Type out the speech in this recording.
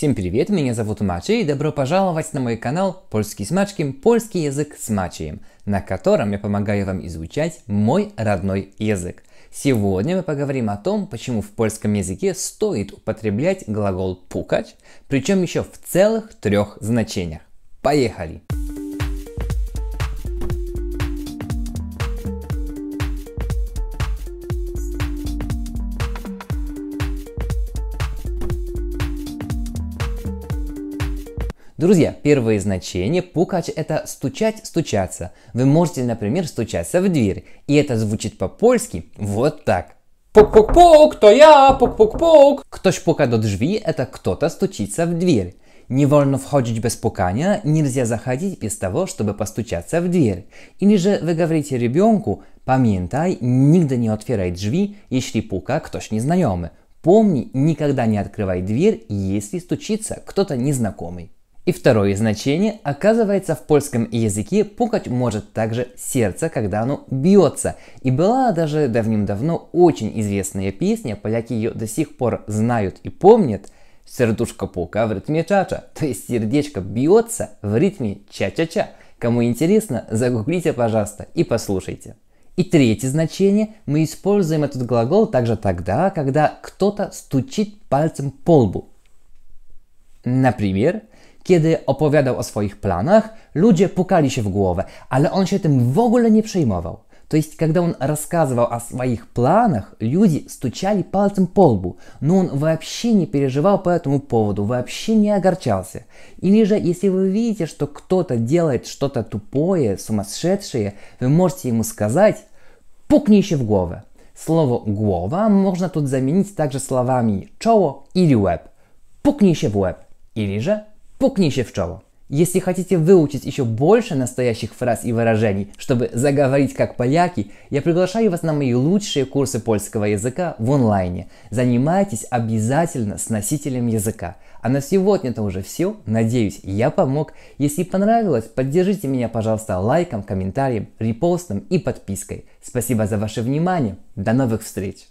Всем привет, меня зовут Мачи и добро пожаловать на мой канал «Польский с Мачким. Польский язык с Мачием», на котором я помогаю вам изучать мой родной язык. Сегодня мы поговорим о том, почему в польском языке стоит употреблять глагол «пукать», причем еще в целых трех значениях. Поехали! Друзья, первое значение пукать это стучать, стучаться. Вы можете, например, стучаться в дверь, и это звучит по-польски вот так. Пук-пук-пук, то я, пук-пук-пук. Ktoś puka до drzwi, это кто-то стучится в дверь. Не вольно входить без пукания, нельзя заходить без того, чтобы постучаться в дверь. Или же вы говорите ребенку, памятай, никогда не отвирай дверь, если пука то незнакомый. Помни, никогда не открывай дверь, если стучится кто-то незнакомый. И второе значение, оказывается, в польском языке пукать может также сердце, когда оно бьется. И была даже давним давно очень известная песня, поляки ее до сих пор знают и помнят, «Сердушка пука в ритме чача», то есть сердечко бьется в ритме ча-ча-ча. Кому интересно, загуглите, пожалуйста, и послушайте. И третье значение, мы используем этот глагол также тогда, когда кто-то стучит пальцем по лбу. Например, Kiedy opowiadał o swoich planach, ludzie pukali się w głowę, ale on się tym w ogóle nie przejmował. То есть, когда он рассказывал о своих планах, люди стучали пальцем по лбу, но он вообще не переживал по этому поводу, вообще не огорчался. Или же, если вы видите, что кто-то делает что-то тупое, сумасшедшее, вы можете ему сказать «пукни еще в голову». Слово «голова» можно тут заменить также словами «чово» или «веб». «Пукни еще в веб» или же Пукнij się w Если хотите выучить еще больше настоящих фраз и выражений, чтобы заговорить как поляки, я приглашаю вас на мои лучшие курсы польского языка в онлайне. Занимайтесь обязательно с носителем языка. А на сегодня это уже все. Надеюсь, я помог. Если понравилось, поддержите меня, пожалуйста, лайком, комментарием, репостом и подпиской. Спасибо за ваше внимание. До новых встреч!